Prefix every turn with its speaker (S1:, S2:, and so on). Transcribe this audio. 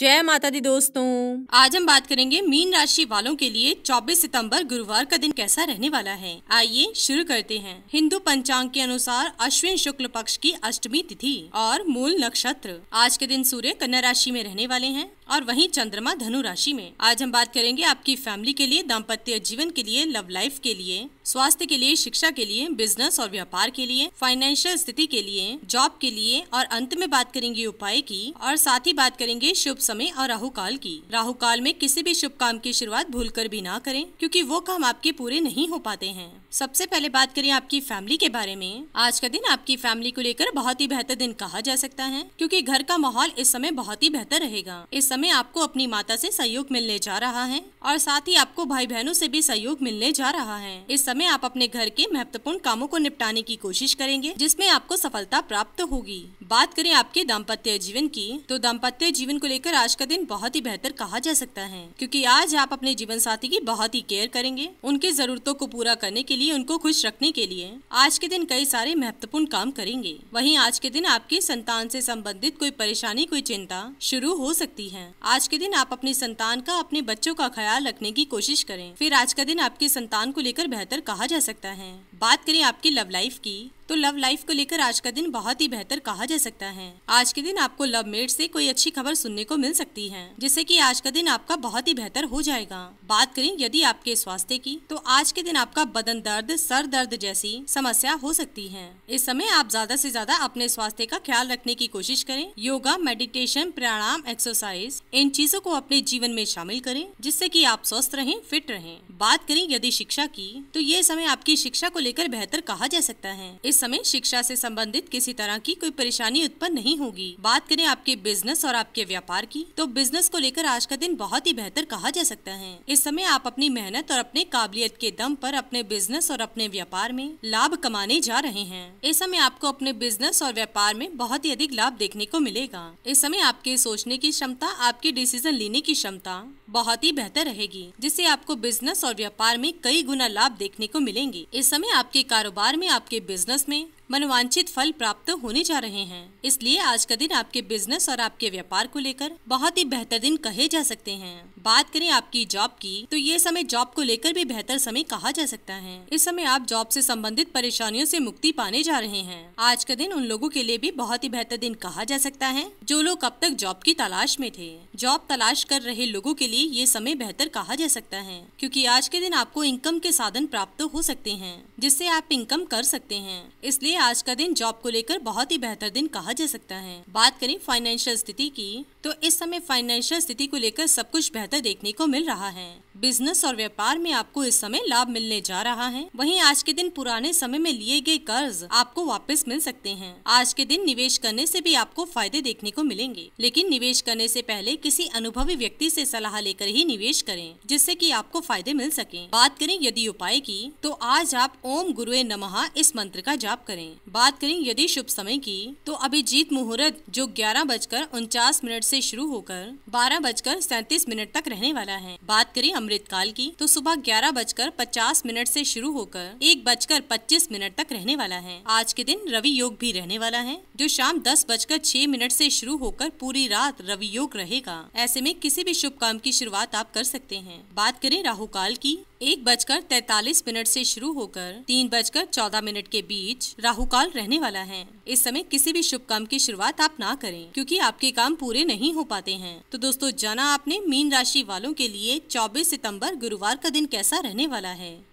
S1: जय माता दी दोस्तों आज हम बात करेंगे मीन राशि वालों के लिए 24 सितंबर गुरुवार का दिन कैसा रहने वाला है आइए शुरू करते हैं हिंदू पंचांग के अनुसार अश्विन शुक्ल पक्ष की अष्टमी तिथि और मूल नक्षत्र आज के दिन सूर्य कन्या राशि में रहने वाले हैं और वहीं चंद्रमा धनु राशि में आज हम बात करेंगे आपकी फैमिली के लिए दाम्पत्य जीवन के लिए लव लाइफ के लिए स्वास्थ्य के लिए शिक्षा के लिए बिजनेस और व्यापार के लिए फाइनेंशियल स्थिति के लिए जॉब के लिए और अंत में बात करेंगे उपाय की और साथ ही बात करेंगे शुभ समय और राहु काल की राहु काल में किसी भी शुभ काम की शुरुआत भूल कर भी ना करें क्योंकि वो काम आपके पूरे नहीं हो पाते हैं सबसे पहले बात करें आपकी फैमिली के बारे में आज का दिन आपकी फैमिली को लेकर बहुत ही बेहतर दिन कहा जा सकता है क्योंकि घर का माहौल इस समय बहुत ही बेहतर रहेगा इस समय आपको अपनी माता से सहयोग मिलने जा रहा है और साथ ही आपको भाई बहनों से भी सहयोग मिलने जा रहा है इस समय आप अपने घर के महत्वपूर्ण कामों को निपटाने की कोशिश करेंगे जिसमे आपको सफलता प्राप्त होगी बात करें आपके दाम्पत्य जीवन की तो दाम्पत्य जीवन को लेकर आज का दिन बहुत ही बेहतर कहा जा सकता है क्यूँकी आज आप अपने जीवन साथी की बहुत ही केयर करेंगे उनकी जरूरतों को पूरा करने के लिए उनको खुश रखने के लिए आज के दिन कई सारे महत्वपूर्ण काम करेंगे वहीं आज के दिन आपकी संतान से संबंधित कोई परेशानी कोई चिंता शुरू हो सकती है आज के दिन आप अपनी संतान का अपने बच्चों का ख्याल रखने की कोशिश करें फिर आज का दिन आपके संतान को लेकर बेहतर कहा जा सकता है बात करें आपकी लव लाइफ की तो लव लाइफ को लेकर आज का दिन बहुत ही बेहतर कहा जा सकता है आज के दिन आपको लव मेट से कोई अच्छी खबर सुनने को मिल सकती है जिससे कि आज का दिन आपका बहुत ही बेहतर हो जाएगा बात करें यदि आपके स्वास्थ्य की तो आज के दिन आपका बदन दर्द सर दर्द जैसी समस्या हो सकती है इस समय आप ज्यादा ऐसी ज्यादा अपने स्वास्थ्य का ख्याल रखने की कोशिश करें योगा मेडिटेशन प्राणायाम एक्सरसाइज इन चीजों को अपने जीवन में शामिल करें जिससे कि आप स्वस्थ रहें फिट रहें बात करें यदि शिक्षा की तो ये समय आपकी शिक्षा को लेकर बेहतर कहा जा सकता है इस समय शिक्षा से संबंधित किसी तरह की कोई परेशानी उत्पन्न नहीं होगी बात करें आपके बिजनेस और आपके व्यापार की तो बिजनेस को लेकर आज का दिन बहुत ही बेहतर कहा जा सकता है इस समय आप अपनी मेहनत और अपने काबिलियत के दम पर अपने बिजनेस और अपने व्यापार में लाभ कमाने जा रहे हैं इस समय आपको अपने बिजनेस और व्यापार में बहुत ही अधिक लाभ देखने को मिलेगा इस समय आपके सोचने की क्षमता आपके डिसीजन लेने की क्षमता बहुत ही बेहतर रहेगी जिससे आपको बिजनेस और व्यापार में कई गुना लाभ देखने को मिलेंगे इस समय आपके कारोबार में आपके बिजनेस में मनवांचित फल प्राप्त होने जा रहे हैं इसलिए आज का दिन आपके बिजनेस और आपके व्यापार को लेकर बहुत ही बेहतर दिन कहे जा सकते हैं बात करें आपकी जॉब की तो ये समय जॉब को लेकर भी बेहतर समय कहा जा सकता है इस समय आप जॉब से संबंधित परेशानियों से मुक्ति पाने जा रहे हैं आज का दिन उन लोगों के लिए भी बहुत ही बेहतर दिन कहा जा सकता है जो लोग अब तक जॉब की तलाश में थे जॉब तलाश कर रहे लोगों के लिए लिए ये समय बेहतर कहा जा सकता है क्योंकि आज के दिन आपको इनकम के साधन प्राप्त तो हो सकते हैं जिससे आप इनकम कर सकते हैं इसलिए आज का दिन जॉब को लेकर बहुत ही बेहतर दिन कहा जा सकता है बात करें फाइनेंशियल स्थिति की तो इस समय फाइनेंशियल स्थिति को लेकर सब कुछ बेहतर देखने को मिल रहा है बिजनेस और व्यापार में आपको इस समय लाभ मिलने जा रहा है वहीं आज के दिन पुराने समय में लिए गए कर्ज आपको वापस मिल सकते हैं आज के दिन निवेश करने से भी आपको फायदे देखने को मिलेंगे लेकिन निवेश करने से पहले किसी अनुभवी व्यक्ति से सलाह ले लेकर ही निवेश करें जिससे कि आपको फायदे मिल सके बात करें यदि उपाय की तो आज आप ओम गुरुए नमः इस मंत्र का जाप करें बात करें यदि शुभ समय की तो अभिजीत मुहूर्त जो ग्यारह बजकर उनचास मिनट से शुरू होकर बारह बजकर सैतीस मिनट तक रहने वाला है बात करें काल की तो सुबह ग्यारह बजकर पचास मिनट से शुरू होकर एक बजकर पच्चीस मिनट तक रहने वाला है आज के दिन रवि योग भी रहने वाला है जो शाम दस बजकर छह मिनट से शुरू होकर पूरी रात रवि योग रहेगा ऐसे में किसी भी शुभ काम की शुरुआत आप कर सकते हैं बात करें राहु काल की एक बजकर तैतालीस मिनट से शुरू होकर तीन बजकर चौदह मिनट के बीच राहु काल रहने वाला है इस समय किसी भी शुभ काम की शुरुआत आप ना करें क्योंकि आपके काम पूरे नहीं हो पाते हैं तो दोस्तों जाना आपने मीन राशि वालों के लिए 24 सितंबर गुरुवार का दिन कैसा रहने वाला है